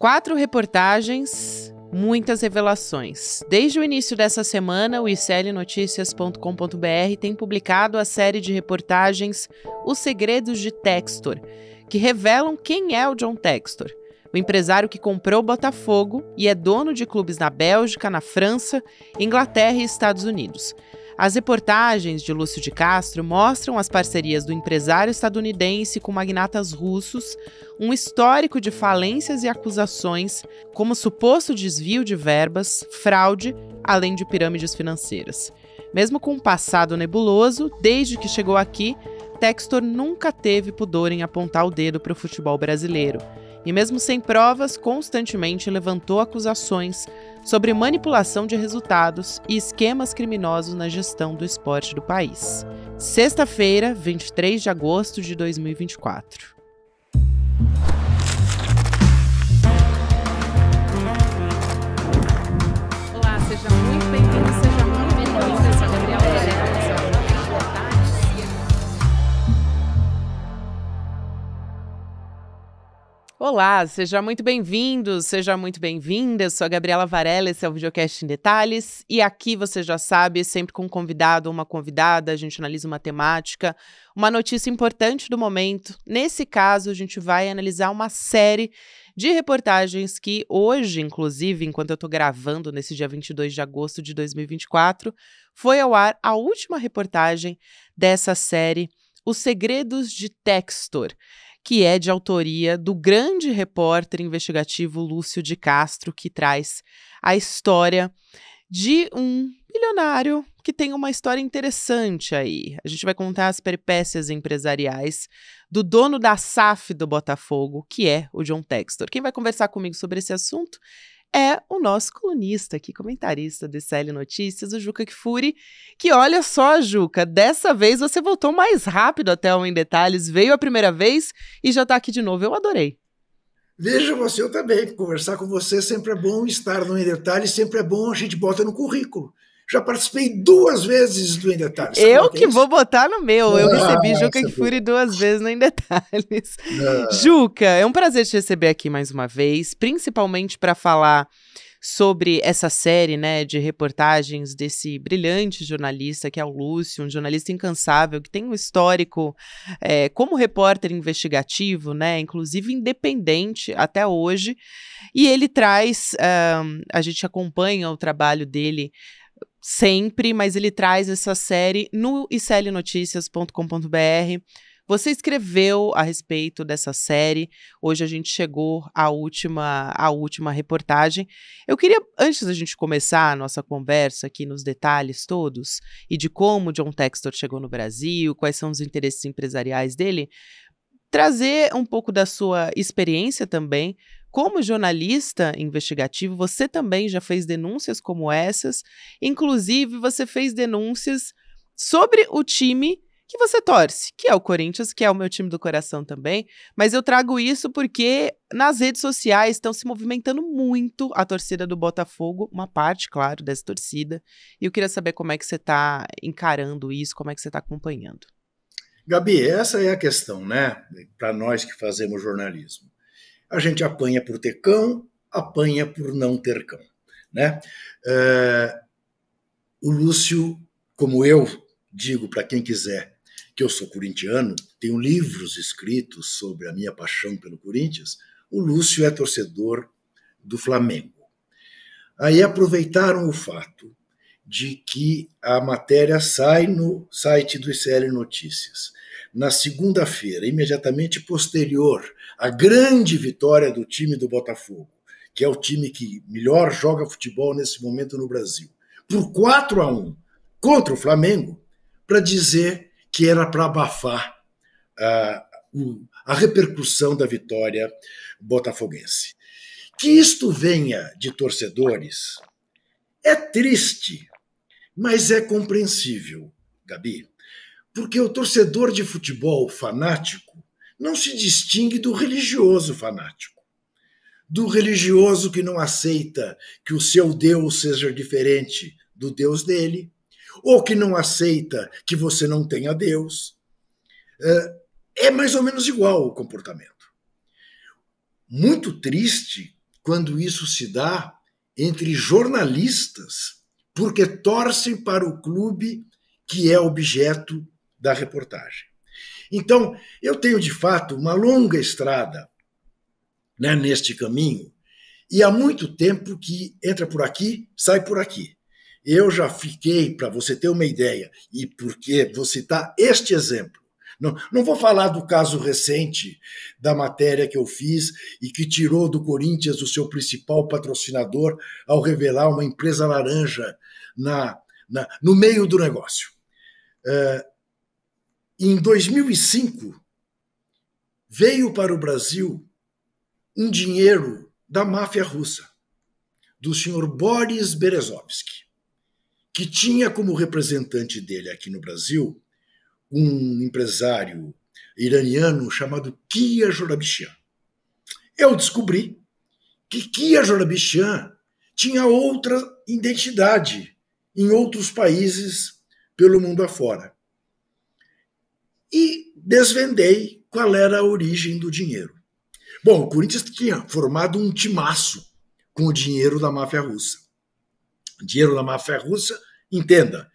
Quatro reportagens, muitas revelações. Desde o início dessa semana, o iclnoticias.com.br tem publicado a série de reportagens Os Segredos de Textor, que revelam quem é o John Textor. O empresário que comprou o Botafogo e é dono de clubes na Bélgica, na França, Inglaterra e Estados Unidos. As reportagens de Lúcio de Castro mostram as parcerias do empresário estadunidense com magnatas russos, um histórico de falências e acusações, como suposto desvio de verbas, fraude, além de pirâmides financeiras. Mesmo com um passado nebuloso, desde que chegou aqui, Textor nunca teve pudor em apontar o dedo para o futebol brasileiro e, mesmo sem provas, constantemente levantou acusações sobre manipulação de resultados e esquemas criminosos na gestão do esporte do país. Sexta-feira, 23 de agosto de 2024. Olá, seja muito Olá, seja muito bem-vindo, seja muito bem-vinda. Eu sou a Gabriela Varela, esse é o Videocast em Detalhes. E aqui você já sabe, sempre com um convidado ou uma convidada, a gente analisa uma temática, uma notícia importante do momento. Nesse caso, a gente vai analisar uma série de reportagens que hoje, inclusive, enquanto eu estou gravando, nesse dia 22 de agosto de 2024, foi ao ar a última reportagem dessa série, Os Segredos de Textor que é de autoria do grande repórter investigativo Lúcio de Castro, que traz a história de um bilionário que tem uma história interessante aí. A gente vai contar as peripécias empresariais do dono da SAF do Botafogo, que é o John Textor. Quem vai conversar comigo sobre esse assunto é o nosso colunista aqui, comentarista do CL Notícias, o Juca Kfouri, que olha só, Juca, dessa vez você voltou mais rápido até o Em Detalhes, veio a primeira vez e já está aqui de novo, eu adorei. Veja você, eu também. Conversar com você sempre é bom, estar no Em Detalhes sempre é bom, a gente bota no currículo. Já participei duas vezes do Em Detalhes. Sabe eu que é vou botar no meu. Eu ah, recebi Juca Kifuri é duas vezes no Em Detalhes. Ah. Juca, é um prazer te receber aqui mais uma vez, principalmente para falar sobre essa série né, de reportagens desse brilhante jornalista que é o Lúcio, um jornalista incansável que tem um histórico é, como repórter investigativo, né, inclusive independente até hoje. E ele traz, um, ah, a gente acompanha o trabalho dele sempre, mas ele traz essa série no iclnoticias.com.br. Você escreveu a respeito dessa série. Hoje a gente chegou à última, à última reportagem. Eu queria, antes da gente começar a nossa conversa aqui nos detalhes todos e de como John Textor chegou no Brasil, quais são os interesses empresariais dele, trazer um pouco da sua experiência também como jornalista investigativo, você também já fez denúncias como essas. Inclusive, você fez denúncias sobre o time que você torce, que é o Corinthians, que é o meu time do coração também. Mas eu trago isso porque nas redes sociais estão se movimentando muito a torcida do Botafogo, uma parte, claro, dessa torcida. E eu queria saber como é que você está encarando isso, como é que você está acompanhando. Gabi, essa é a questão, né? Para nós que fazemos jornalismo a gente apanha por ter cão, apanha por não ter cão. Né? Eh, o Lúcio, como eu digo para quem quiser que eu sou corintiano, tenho livros escritos sobre a minha paixão pelo Corinthians, o Lúcio é torcedor do Flamengo. Aí aproveitaram o fato de que a matéria sai no site do ICL Notícias. Na segunda-feira, imediatamente posterior à grande vitória do time do Botafogo, que é o time que melhor joga futebol nesse momento no Brasil, por 4 a 1 contra o Flamengo, para dizer que era para abafar a, ah, a repercussão da vitória botafoguense. Que isto venha de torcedores é triste, mas é compreensível, Gabi, porque o torcedor de futebol fanático não se distingue do religioso fanático, do religioso que não aceita que o seu Deus seja diferente do Deus dele, ou que não aceita que você não tenha Deus. É, é mais ou menos igual o comportamento. Muito triste quando isso se dá entre jornalistas porque torcem para o clube que é objeto da reportagem. Então, eu tenho de fato uma longa estrada né, neste caminho, e há muito tempo que entra por aqui, sai por aqui. Eu já fiquei, para você ter uma ideia, e porque vou citar tá este exemplo. Não, não vou falar do caso recente da matéria que eu fiz e que tirou do Corinthians o seu principal patrocinador ao revelar uma empresa laranja na, na no meio do negócio. É, em 2005, veio para o Brasil um dinheiro da máfia russa, do senhor Boris Berezovsky, que tinha como representante dele aqui no Brasil um empresário iraniano chamado Kia Jorabishian. Eu descobri que Kia Jorabishian tinha outra identidade em outros países pelo mundo afora. E desvendei qual era a origem do dinheiro. Bom, o Corinthians tinha formado um timaço com o dinheiro da máfia russa. Dinheiro da máfia russa, entenda,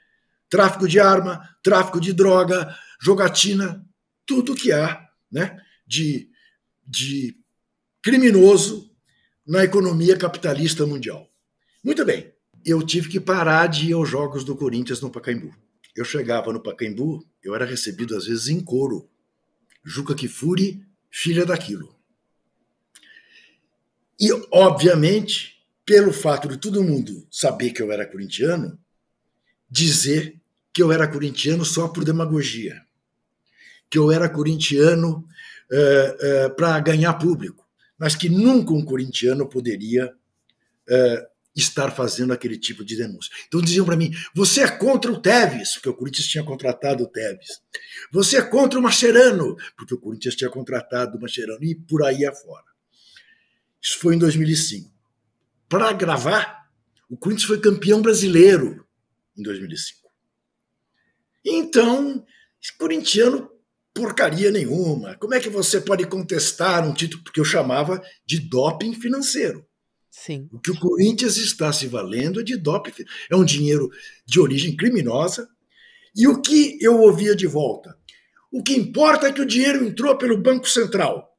tráfico de arma, tráfico de droga, jogatina, tudo que há né, de, de criminoso na economia capitalista mundial. Muito bem eu tive que parar de ir aos jogos do Corinthians no Pacaembu. Eu chegava no Pacaembu, eu era recebido às vezes em couro. Juca Kifuri, filha daquilo. E, obviamente, pelo fato de todo mundo saber que eu era corintiano, dizer que eu era corintiano só por demagogia. Que eu era corintiano uh, eh, uh, eh, para ganhar público. Mas que nunca um corintiano poderia uh, estar fazendo aquele tipo de denúncia. Então diziam para mim: você é contra o Teves, porque o Corinthians tinha contratado o Teves. Você é contra o Mascherano, porque o Corinthians tinha contratado o Mascherano, e por aí afora. Isso foi em 2005. Para gravar, o Corinthians foi campeão brasileiro em 2005. Então, corintiano porcaria nenhuma. Como é que você pode contestar um título porque eu chamava de doping financeiro? Sim. O que o Corinthians está se valendo é de doping, é um dinheiro de origem criminosa. E o que eu ouvia de volta? O que importa é que o dinheiro entrou pelo Banco Central.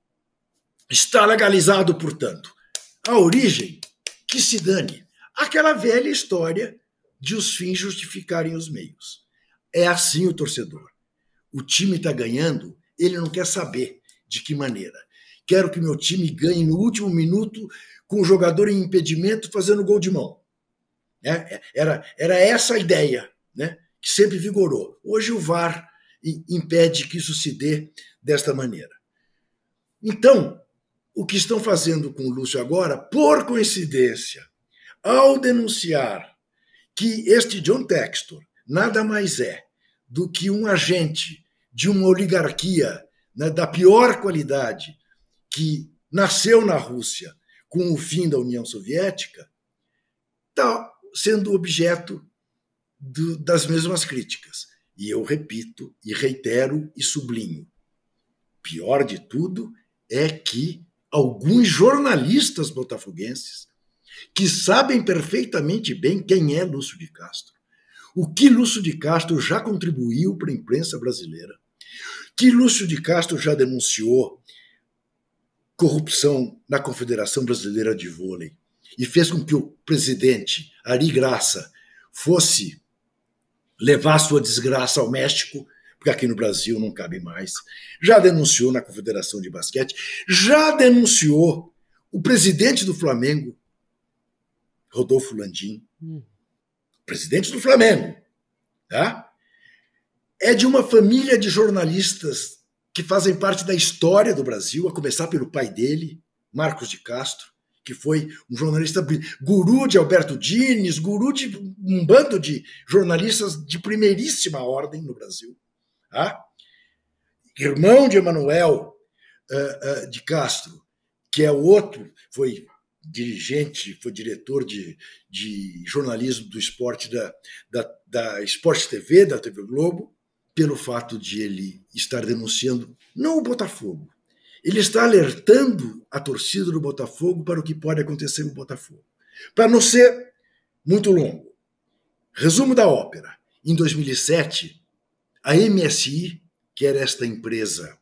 Está legalizado, portanto. A origem, que se dane. Aquela velha história de os fins justificarem os meios. É assim o torcedor. O time está ganhando, ele não quer saber de que maneira. Quero que meu time ganhe no último minuto com o jogador em impedimento fazendo gol de mão. Né? Era, era essa a ideia né? que sempre vigorou. Hoje o VAR impede que isso se dê desta maneira. Então, o que estão fazendo com o Lúcio agora, por coincidência, ao denunciar que este John Textor nada mais é do que um agente de uma oligarquia né, da pior qualidade que nasceu na Rússia, com o fim da União Soviética, está sendo objeto do, das mesmas críticas. E eu repito, e reitero e sublinho. Pior de tudo é que alguns jornalistas botafoguenses que sabem perfeitamente bem quem é Lúcio de Castro, o que Lúcio de Castro já contribuiu para a imprensa brasileira, que Lúcio de Castro já denunciou corrupção na Confederação Brasileira de Vôlei e fez com que o presidente Ari Graça fosse levar sua desgraça ao México, porque aqui no Brasil não cabe mais. Já denunciou na Confederação de Basquete, já denunciou o presidente do Flamengo, Rodolfo Landim, hum. presidente do Flamengo, tá? É de uma família de jornalistas que fazem parte da história do Brasil, a começar pelo pai dele, Marcos de Castro, que foi um jornalista guru de Alberto Dines, guru de um bando de jornalistas de primeiríssima ordem no Brasil. Tá? Irmão de Emanuel uh, uh, de Castro, que é outro, foi dirigente, foi diretor de, de jornalismo do esporte da, da, da Esporte TV, da TV Globo, pelo fato de ele estar denunciando não o Botafogo, ele está alertando a torcida do Botafogo para o que pode acontecer no Botafogo. Para não ser muito longo, resumo da ópera: em 2007, a MSI, que era esta empresa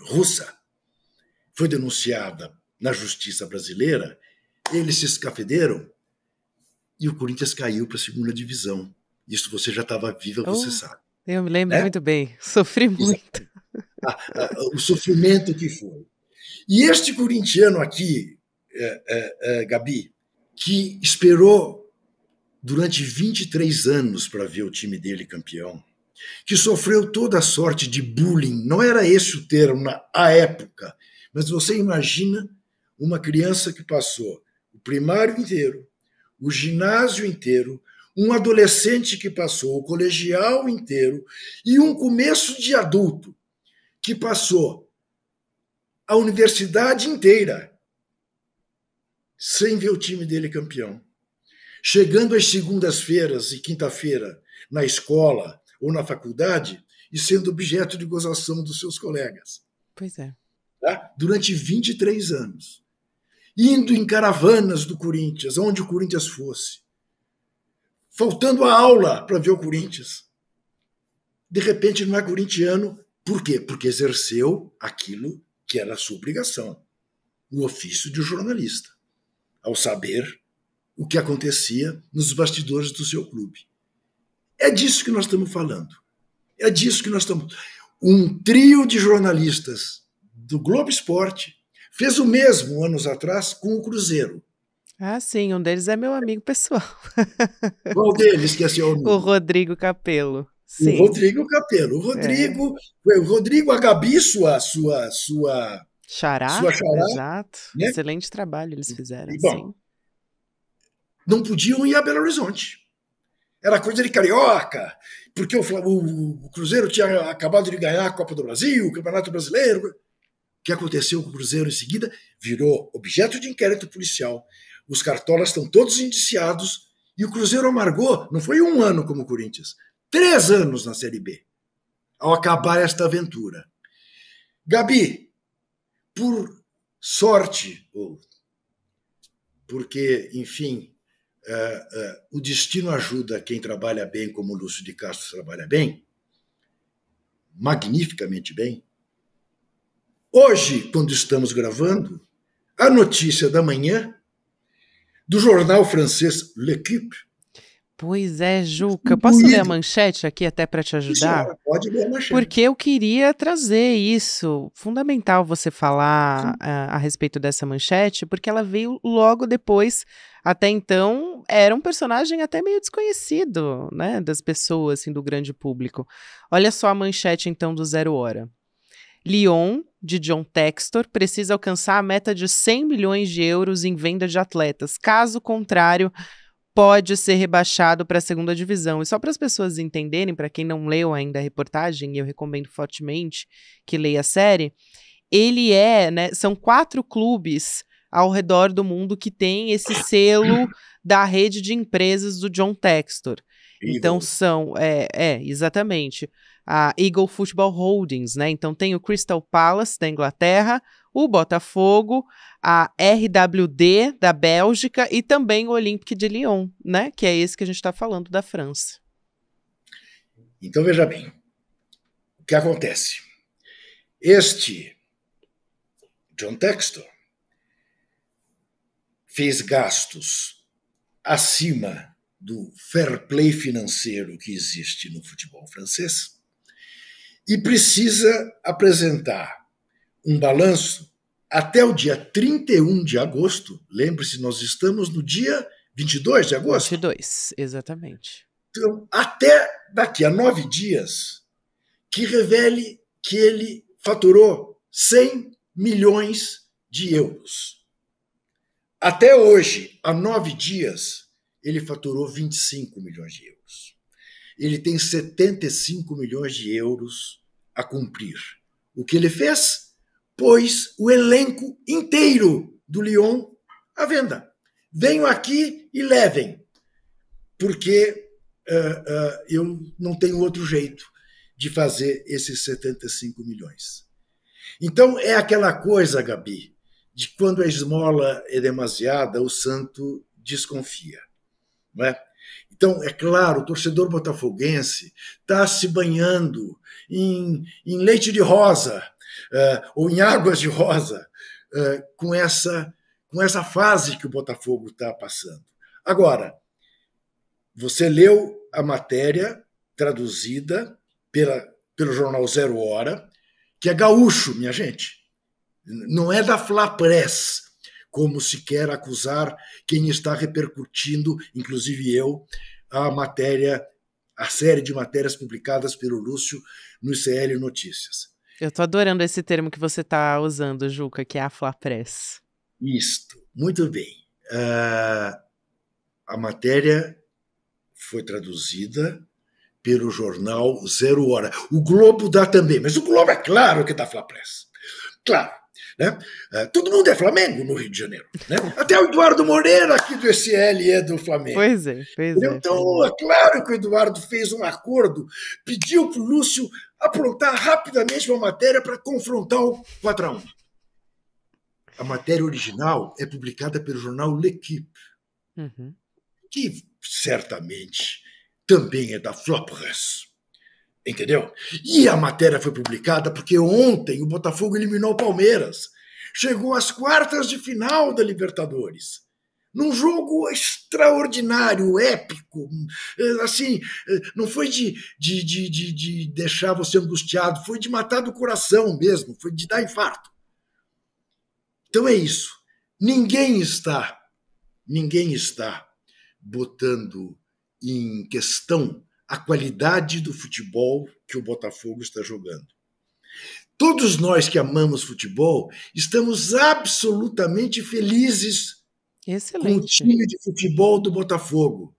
russa, foi denunciada na justiça brasileira, eles se escafederam e o Corinthians caiu para a segunda divisão. Isso você já estava viva, você oh. sabe. Eu me lembro né? muito bem, sofri muito. Ah, ah, ah, o sofrimento que foi. E este corintiano aqui, é, é, é Gabi, que esperou durante 23 anos para ver o time dele campeão, que sofreu toda a sorte de bullying, não era esse o termo na a época, mas você imagina uma criança que passou o primário inteiro, o ginásio inteiro, um adolescente que passou o colegial inteiro e um começo de adulto que passou a universidade inteira sem ver o time dele campeão. Chegando às segundas-feiras e quinta-feira na escola ou na faculdade e sendo objeto de gozação dos seus colegas. Pois é. Tá? Durante 23 anos. Indo em caravanas do Corinthians, aonde o Corinthians fosse faltando a aula para ver o Corinthians. De repente não é corintiano, por quê? Porque exerceu aquilo que era a sua obrigação, o ofício de jornalista, ao saber o que acontecia nos bastidores do seu clube. É disso que nós estamos falando. É disso que nós estamos. Um trio de jornalistas do Globo Esporte fez o mesmo anos atrás com o Cruzeiro. Ah, sim, um deles é meu amigo pessoal. Qual deles que é seu amigo? O Rodrigo Capelo. Sim. O é. Rodrigo Capelo. O Rodrigo, é. o Rodrigo, a Gabi, sua, sua, sua Xará, Sua xará exato. Né? Excelente trabalho eles fizeram. E, bom, sim. não podiam ir a Belo Horizonte. Era coisa de carioca, porque o, o, o, Cruzeiro tinha acabado de ganhar a Copa do Brasil, o Campeonato Brasileiro. O que aconteceu com o Cruzeiro em seguida virou objeto de inquérito policial. Os cartolas estão todos indiciados e o Cruzeiro amargou, não foi um ano como o Corinthians, três anos na Série B, ao acabar esta aventura. Gabi, por sorte, ou porque, enfim, eh, eh, o destino ajuda quem trabalha bem, como o Lúcio de Castro trabalha bem, magnificamente bem. Hoje, quando estamos gravando, a notícia da manhã do jornal francês L'Equipe. Pois é, Juca. Posso ler a manchete aqui até para te ajudar? pode ler a manchete. Porque eu queria trazer isso. Fundamental você falar a, ah, a, respeito dessa manchete, porque ela veio logo depois. Até então, era um personagem até meio desconhecido, né? Das pessoas, assim, do grande público. Olha só a manchete, então, do Zero Hora. Lyon de John Textor precisa alcançar a meta de 100 milhões de euros em venda de atletas. Caso contrário, pode ser rebaixado para a segunda divisão. E só para as pessoas entenderem, para quem não leu ainda a reportagem, e eu recomendo fortemente que leia a série, ele é, né, são quatro clubes ao redor do mundo que tem esse selo da rede de empresas do John Textor. Então são, é, é, exatamente a Eagle Football Holdings, né? Então tem o Crystal Palace da Inglaterra, o Botafogo, a RWD da Bélgica e também o Olympique de Lyon, né? Que é esse que a gente está falando da França. Então veja bem, o que acontece? Este John Textor fez gastos acima do fair play financeiro que existe no futebol francês e precisa apresentar um balanço até o dia 31 de agosto. Lembre-se, nós estamos no dia 22 de agosto. 22, exatamente. Então, até daqui a nove dias, que revele que ele faturou 100 milhões de euros. Até hoje, há nove dias, ele faturou 25 milhões de euros. Ele tem 75 milhões de euros a cumprir. O que ele fez? Pôs o elenco inteiro do Lyon à venda. Venham aqui e levem, porque uh, uh, eu não tenho outro jeito de fazer esses 75 milhões. Então é aquela coisa, Gabi, de quando a esmola é demasiada, o santo desconfia. Não é? Então, é claro, o torcedor botafoguense está se banhando em, em, leite de rosa uh, ou em águas de rosa uh, com, essa, com essa fase que o Botafogo está passando. Agora, você leu a matéria traduzida pela, pelo jornal Zero Hora, que é gaúcho, minha gente. Não é da Flapress, como se quer acusar quem está repercutindo, inclusive eu, a matéria, a série de matérias publicadas pelo Lúcio no ICL Notícias. Eu estou adorando esse termo que você está usando, Juca, que é a Flapress. Isto, muito bem. Uh, a matéria foi traduzida pelo jornal Zero Hora. O Globo dá também, mas o Globo é claro que dá tá Flapress. Claro. Né? É, todo mundo é Flamengo no Rio de Janeiro. Né? Até o Eduardo Moreira, aqui do SL, é do Flamengo. Pois é, pois então, é. Então, é claro que o Eduardo fez um acordo, pediu para o Lúcio aprontar rapidamente uma matéria para confrontar o 4x1. A matéria original é publicada pelo jornal L'Equipe, uhum. que certamente também é da Flopres entendeu? E a matéria foi publicada porque ontem o Botafogo eliminou o Palmeiras. Chegou às quartas de final da Libertadores. Num jogo extraordinário, épico, eh, assim, eh, não foi de, de, de, de, de deixar você angustiado, foi de matar do coração mesmo, foi de dar infarto. Então é isso. Ninguém está, ninguém está botando em questão a qualidade do futebol que o Botafogo está jogando. Todos nós que amamos futebol estamos absolutamente felizes Excelente. com o time de futebol do Botafogo,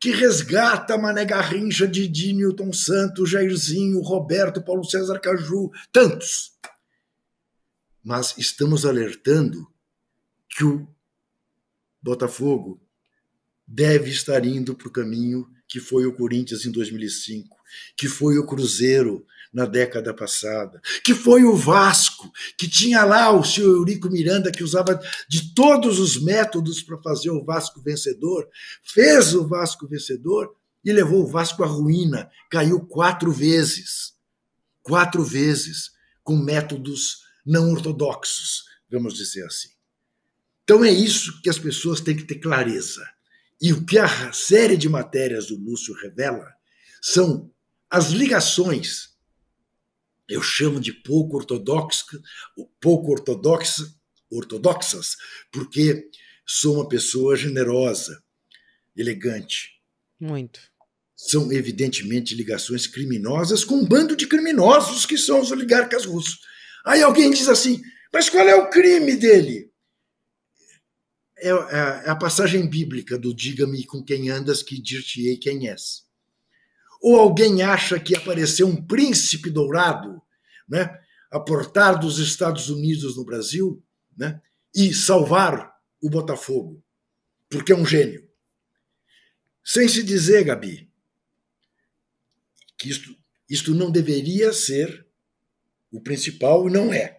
que resgata Mané Garrincha, Didi, Newton Santos, Jairzinho, Roberto, Paulo César Caju, tantos. Mas estamos alertando que o Botafogo deve estar indo para o caminho que foi o Corinthians em 2005, que foi o Cruzeiro na década passada, que foi o Vasco, que tinha lá o seu Eurico Miranda, que usava de todos os métodos para fazer o Vasco vencedor, fez o Vasco vencedor e levou o Vasco à ruína. Caiu quatro vezes. Quatro vezes, com métodos não ortodoxos, vamos dizer assim. Então é isso que as pessoas têm que ter clareza. E o que a série de matérias do Lúcio revela são as ligações, eu chamo de pouco ortodoxa, pouco ortodoxa, ortodoxas, porque sou uma pessoa generosa, elegante. Muito. São evidentemente ligações criminosas com um bando de criminosos que são os oligarcas russos. Aí alguém diz assim: mas qual é o crime dele? É, é, é, a passagem bíblica do Diga-me com quem andas, que dir-te-ei quem és. Ou alguém acha que apareceu um príncipe dourado, né, a portar dos Estados Unidos no Brasil, né, e salvar o Botafogo, porque é um gênio. Sem se dizer, Gabi, que isto, isto não deveria ser o principal e não é.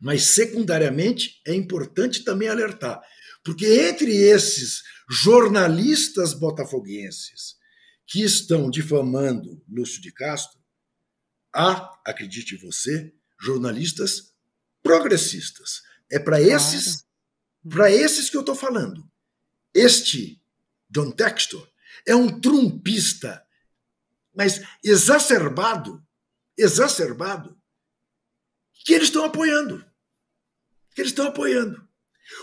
Mas, secundariamente, é importante também alertar, porque entre esses jornalistas botafoguenses que estão difamando Lúcio de Castro, há, acredite você, jornalistas progressistas. É para esses, para esses que eu estou falando. Este John Textor é um trumpista, mas exacerbado, exacerbado, que eles estão apoiando que eles estão apoiando.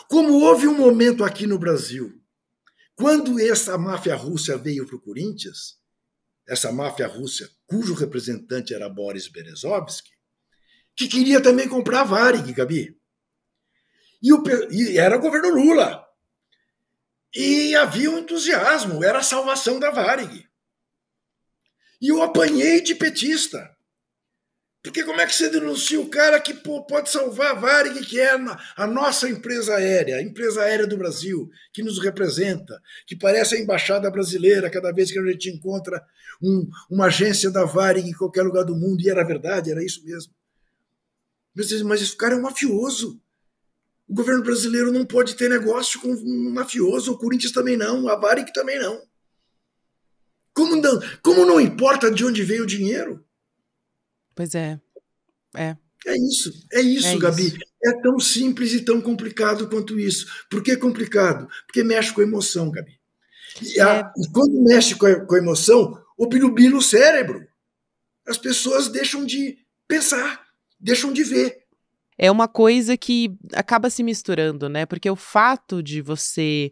Como houve um momento aqui no Brasil, quando essa máfia russa veio para o Corinthians, essa máfia russa, cujo representante era Boris Berezovsky, que queria também comprar a Varig, Gabi. E, o, e era governo Lula. E havia um entusiasmo, era a salvação da Varig. E eu apanhei de petista. Porque como é que você denuncia o cara que pô, pode salvar a Varig, que é a nossa empresa aérea, a empresa aérea do Brasil, que nos representa, que parece a embaixada brasileira cada vez que a gente encontra um, uma agência da Varig em qualquer lugar do mundo, e era verdade, era isso mesmo. Mas, mas esse cara é um mafioso. O governo brasileiro não pode ter negócio com um mafioso, o Corinthians também não, a Varig também não. Como não, como não importa de onde veio o dinheiro? Pois é. É. É isso, é isso, é Gabi. Isso. É tão simples e tão complicado quanto isso. Por que complicado? Porque mexe com a emoção, Gabi. E, a, é. e quando mexe com a, com a emoção, o bilubilo cérebro. As pessoas deixam de pensar, deixam de ver. É uma coisa que acaba se misturando, né? Porque o fato de você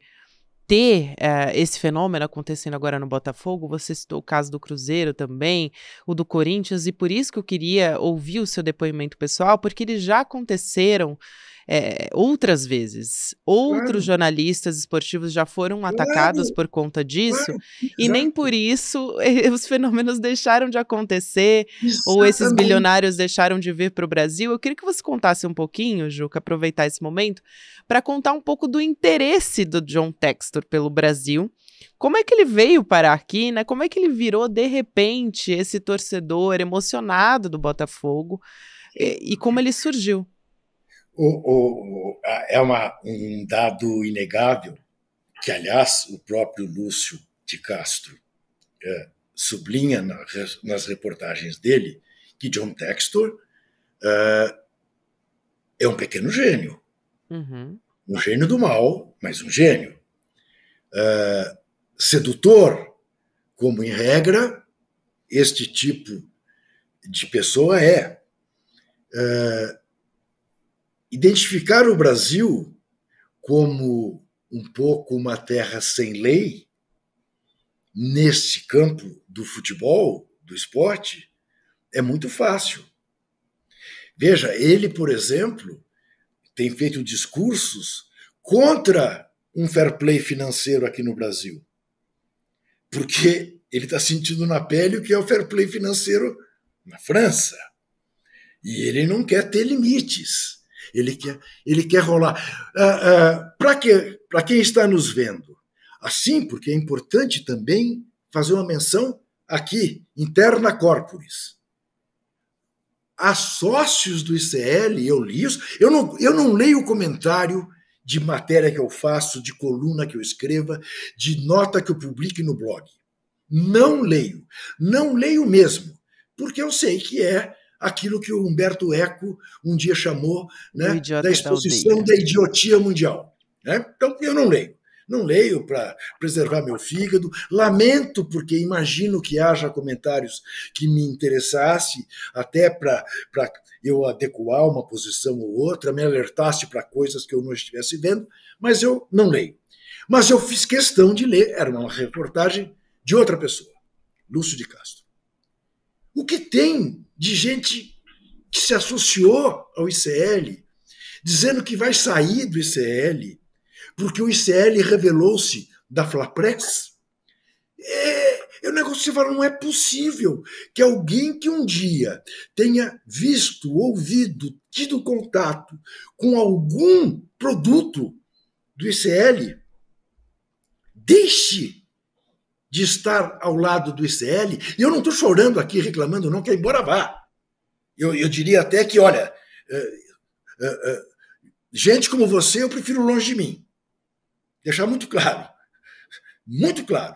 ter é, esse fenômeno acontecendo agora no Botafogo, você citou o caso do Cruzeiro também, o do Corinthians, e por isso que eu queria ouvir o seu depoimento pessoal, porque eles já aconteceram é, outras vezes. Outros claro. jornalistas esportivos já foram atacados claro. por conta disso, claro. e nem por isso eh, os fenômenos deixaram de acontecer, Exatamente. ou esses bilionários deixaram de vir para o Brasil. Eu queria que você contasse um pouquinho, Juca, aproveitar esse momento, para contar um pouco do interesse do John Textor pelo Brasil. Como é que ele veio parar aqui, né? Como é que ele virou de repente esse torcedor emocionado do Botafogo e, eh, e como ele surgiu? o, o, é uma, um dado inegável que, aliás, o próprio Lúcio de Castro é, sublinha na, nas reportagens dele, que John Textor é, é um pequeno gênio. Uhum. Um gênio do mal, mas um gênio. É, sedutor, como em regra, este tipo de pessoa é. é identificar o Brasil como um pouco uma terra sem lei, neste campo do futebol, do esporte, é muito fácil. Veja, ele, por exemplo, tem feito discursos contra um fair play financeiro aqui no Brasil. Porque ele está sentindo na pele o que é o fair play financeiro na França. E ele não quer ter limites. Ele quer, ele quer rolar. Ah, ah, Para que, quem está nos vendo? Assim, porque é importante também fazer uma menção aqui, interna corporis. Há sócios do ICL, eu li isso, eu não, eu não leio o comentário de matéria que eu faço, de coluna que eu escreva, de nota que eu publique no blog. Não leio. Não leio mesmo, porque eu sei que é aquilo que o Humberto Eco um dia chamou né, da exposição da, da, idiotia mundial. Né? Então, eu não leio. Não leio para preservar meu fígado. Lamento, porque imagino que haja comentários que me interessasse, até para eu adequar uma posição ou outra, me alertasse para coisas que eu não estivesse vendo, mas eu não leio. Mas eu fiz questão de ler, era uma reportagem de outra pessoa, Lúcio de Castro. O que tem de gente que se associou ao ICL, dizendo que vai sair do ICL, porque o ICL revelou-se da Flapress. É, é um negócio que você fala, não é possível que alguém que um dia tenha visto, ouvido, tido contato com algum produto do ICL deixe de estar ao lado do ICL, e eu não estou chorando aqui, reclamando, não, que é embora vá. Eu, eu diria até que, olha, eh, eh, eh, gente como você eu prefiro longe de mim. Deixar muito claro. Muito claro.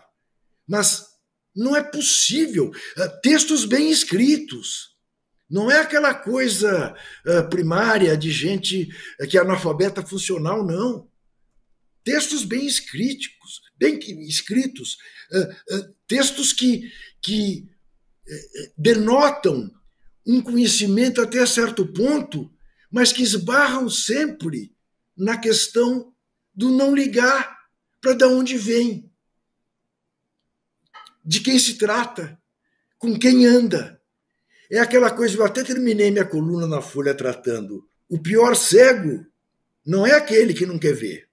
Mas não é possível. textos bem escritos. Não é aquela coisa primária de gente que é analfabeta funcional, não textos bem escritos, bem escritos, textos que, que eh, eh, denotam um conhecimento até certo ponto, mas que esbarram sempre na questão do não ligar para de onde vem, de quem se trata, com quem anda. É aquela coisa, eu até terminei minha coluna na Folha tratando. O pior cego não é aquele que não quer ver.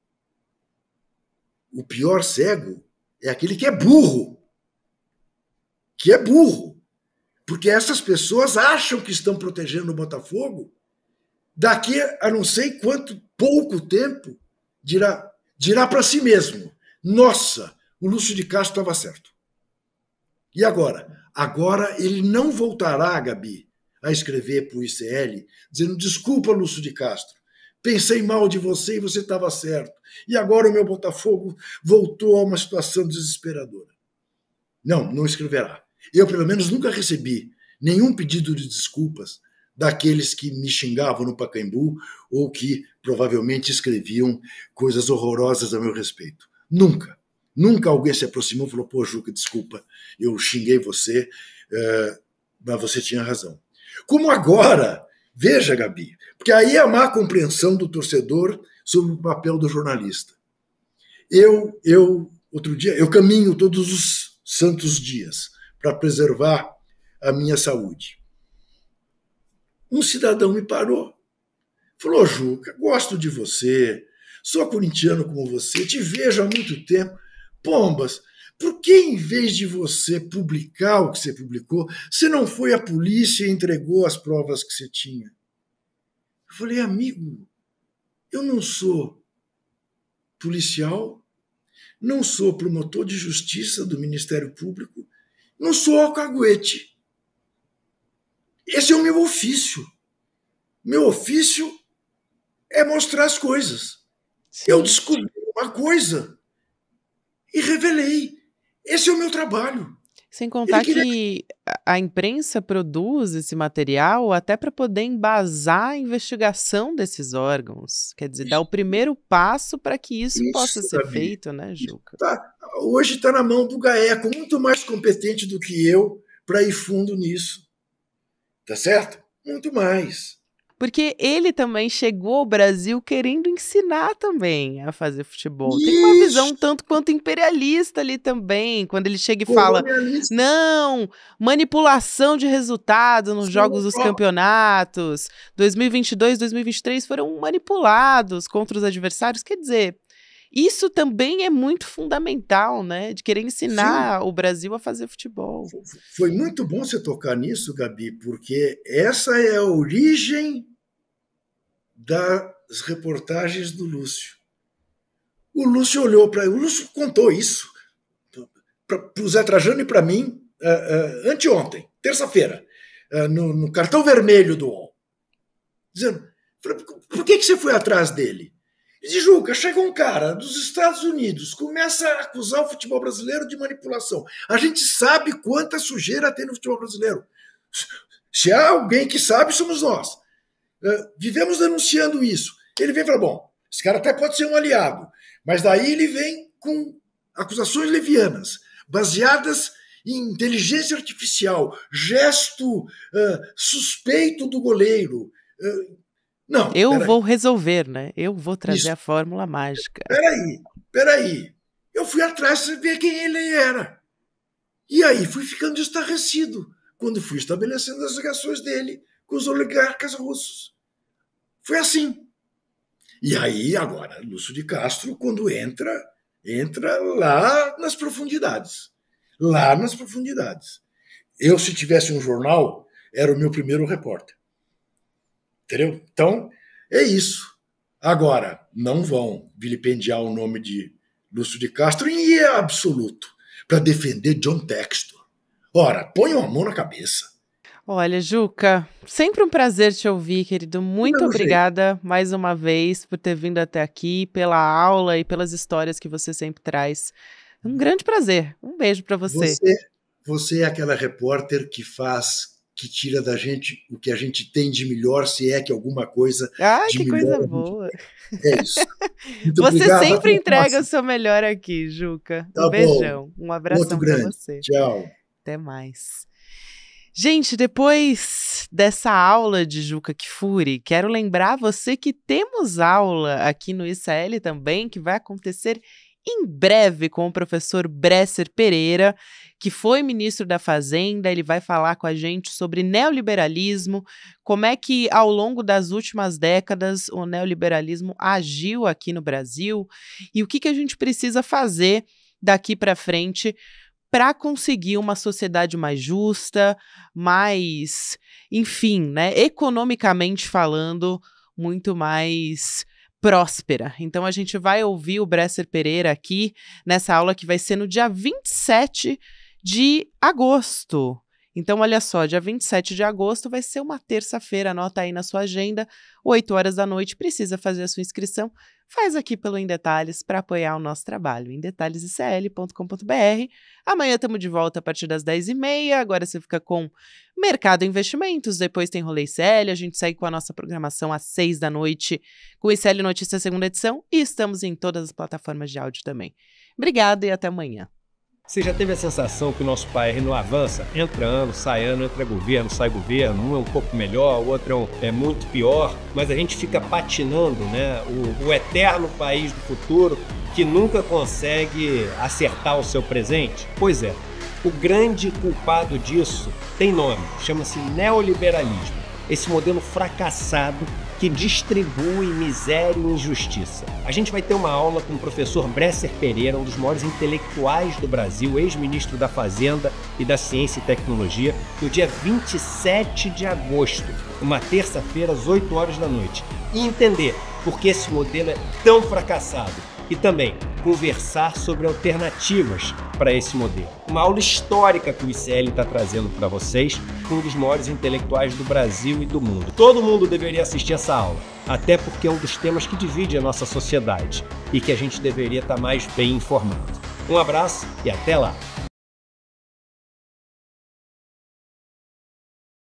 O pior cego é aquele que é burro. Que é burro. Porque essas pessoas acham que estão protegendo o Botafogo. Daqui a não sei quanto pouco tempo dirá dirá para si mesmo: "Nossa, o Lúcio de Castro estava certo". E agora? Agora ele não voltará, Gabi, a escrever para o ICL dizendo: "Desculpa, Lúcio de Castro, pensei mal de você e você estava certo. E agora o meu Botafogo voltou a uma situação desesperadora. Não, não escreverá. Eu, pelo menos, nunca recebi nenhum pedido de desculpas daqueles que me xingavam no Pacaembu ou que provavelmente escreviam coisas horrorosas a meu respeito. Nunca. Nunca alguém se aproximou e falou: Pô, Juca, desculpa, eu xinguei você, eh, mas você tinha razão. Como agora Veja, Gabi, porque aí é a má compreensão do torcedor sobre o papel do jornalista. Eu, eu outro dia, eu caminho todos os santos dias para preservar a minha saúde. Um cidadão me parou. Falou, Juca, gosto de você, sou corintiano como você, te vejo há muito tempo. Pombas, por que, em vez de você publicar o que você publicou, você não foi à polícia e entregou as provas que você tinha? Eu falei, amigo, eu não sou policial, não sou promotor de justiça do Ministério Público, não sou alcaguete. Esse é o meu ofício. Meu ofício é mostrar as coisas. Sim. Eu descobri uma coisa e revelei. Esse é o meu trabalho. Sem contar queria... que a imprensa produz esse material até para poder embasar a investigação desses órgãos. Quer dizer, dar o primeiro passo para que isso, isso possa ser feito, né, Juca? Tá. Hoje está na mão do GAECO, muito mais competente do que eu para ir fundo nisso. Tá certo? Muito mais. Porque ele também chegou ao Brasil querendo ensinar também a fazer futebol. Tem uma visão tanto quanto imperialista ali também, quando ele chega e fala: não, manipulação de resultado nos Sim, jogos dos campeonatos. 2022, 2023 foram manipulados contra os adversários. Quer dizer, isso também é muito fundamental, né? De querer ensinar Sim. o Brasil a fazer futebol. Foi muito bom você tocar nisso, Gabi, porque essa é a origem das reportagens do Lúcio. O Lúcio olhou para. O Lúcio contou isso para o Zé Trajano e para mim uh, uh, anteontem, terça-feira, uh, no, no, cartão vermelho do UOL. Dizendo: por que, que você foi atrás dele? Tijuca, chega um cara dos Estados Unidos, começa a acusar o futebol brasileiro de manipulação. A gente sabe quanta sujeira tem no futebol brasileiro. Se há alguém que sabe, somos nós. Uh, vivemos denunciando isso. Ele vem e fala: bom, esse cara até pode ser um aliado, mas daí ele vem com acusações levianas, baseadas em inteligência artificial, gesto uh, suspeito do goleiro. Uh, não. Eu peraí. vou resolver, né? Eu vou trazer Isso. a fórmula mágica. Peraí, peraí. Eu fui atrás de ver quem ele era. E aí fui ficando estarrecido quando fui estabelecendo as ligações dele com os oligarcas russos. Foi assim. E aí, agora, Lúcio de Castro, quando entra, entra lá nas profundidades. Lá nas profundidades. Eu, se tivesse um jornal, era o meu primeiro repórter. Entendeu? Então, é isso. Agora, não vão vilipendiar o nome de Lúcio de Castro em absoluto para defender John Textor. Ora, ponham a mão na cabeça. Olha, Juca, sempre um prazer te ouvir, querido. Muito obrigada mais uma vez por ter vindo até aqui, pela aula e pelas histórias que você sempre traz. Um grande prazer. Um beijo para você. você. Você é aquela repórter que faz que tira da gente o que a gente tem de melhor, se é que alguma coisa. Ah, que melhor, coisa boa! É isso. você obrigado, sempre entrega o seu melhor aqui, Juca. Tá um beijão, bom. um abraço para você. Tchau. Até mais. Gente, depois dessa aula de Juca Kfouri, quero lembrar você que temos aula aqui no ICL também, que vai acontecer em breve com o professor Bresser Pereira, que foi ministro da Fazenda. Ele vai falar com a gente sobre neoliberalismo, como é que ao longo das últimas décadas o neoliberalismo agiu aqui no Brasil e o que, que a gente precisa fazer daqui para frente para conseguir uma sociedade mais justa, mais, enfim, né, economicamente falando, muito mais próspera. Então a gente vai ouvir o Bresser Pereira aqui nessa aula que vai ser no dia 27 de agosto. Então, olha só, dia 27 de agosto vai ser uma terça-feira, anota aí na sua agenda, 8 horas da noite, precisa fazer a sua inscrição. Faz aqui pelo Em Detalhes para apoiar o nosso trabalho, em Amanhã estamos de volta a partir das 10h30, agora você fica com Mercado e Investimentos, depois tem Rolê ICL, a gente segue com a nossa programação às 6 da noite com ICL Notícias segunda edição e estamos em todas as plataformas de áudio também. Obrigada e até amanhã. Você já teve a sensação que o nosso país não avança? Entra ano, sai ano, entra governo, sai governo, um é um pouco melhor, o outro é, é, muito pior, mas a gente fica patinando, né? O, o eterno país do futuro que nunca consegue acertar o seu presente? Pois é, o grande culpado disso tem nome, chama-se neoliberalismo. Esse modelo fracassado que distribui miséria e injustiça. A gente vai ter uma aula com o professor Bresser Pereira, um dos maiores intelectuais do Brasil, ex-ministro da Fazenda e da Ciência e Tecnologia, no dia 27 de agosto, uma terça-feira, às 8 horas da noite, e entender por que esse modelo é tão fracassado e também conversar sobre alternativas para esse modelo. Uma aula histórica que o ICL está trazendo para vocês, um dos maiores intelectuais do Brasil e do mundo. Todo mundo deveria assistir essa aula, até porque é um dos temas que divide a nossa sociedade e que a gente deveria estar tá mais bem informado. Um abraço e até lá!